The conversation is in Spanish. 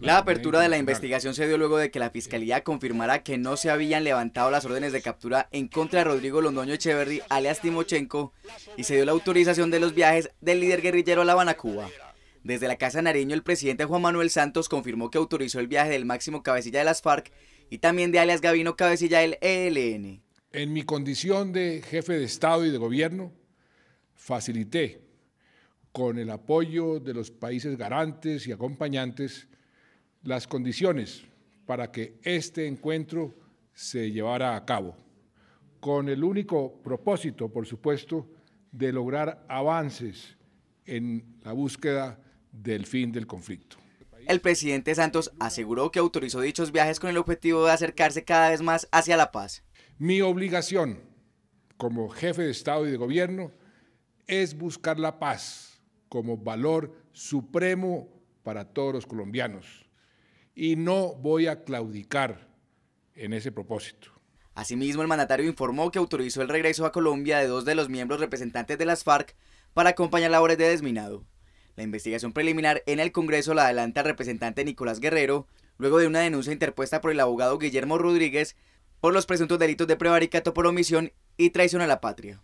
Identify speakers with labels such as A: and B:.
A: La apertura de la investigación se dio luego de que la Fiscalía confirmara que no se habían levantado las órdenes de captura en contra de Rodrigo Londoño Echeverry, alias Timochenko, y se dio la autorización de los viajes del líder guerrillero a La Habana, Cuba. Desde la Casa Nariño, el presidente Juan Manuel Santos confirmó que autorizó el viaje del máximo cabecilla de las FARC y también de alias Gabino Cabecilla del ELN.
B: En mi condición de jefe de Estado y de Gobierno, facilité con el apoyo de los países garantes y acompañantes las condiciones para que este encuentro se llevara a cabo, con el único propósito, por supuesto, de lograr avances en la búsqueda del
A: fin del conflicto. El presidente Santos aseguró que autorizó dichos viajes con el objetivo de acercarse cada vez más hacia la paz. Mi obligación como jefe de Estado
B: y de Gobierno es buscar la paz como valor supremo para todos los colombianos. Y no voy a claudicar
A: en ese propósito. Asimismo, el mandatario informó que autorizó el regreso a Colombia de dos de los miembros representantes de las FARC para acompañar labores de desminado. La investigación preliminar en el Congreso la adelanta el representante Nicolás Guerrero, luego de una denuncia interpuesta por el abogado Guillermo Rodríguez por los presuntos delitos de prevaricato por omisión y traición a la patria.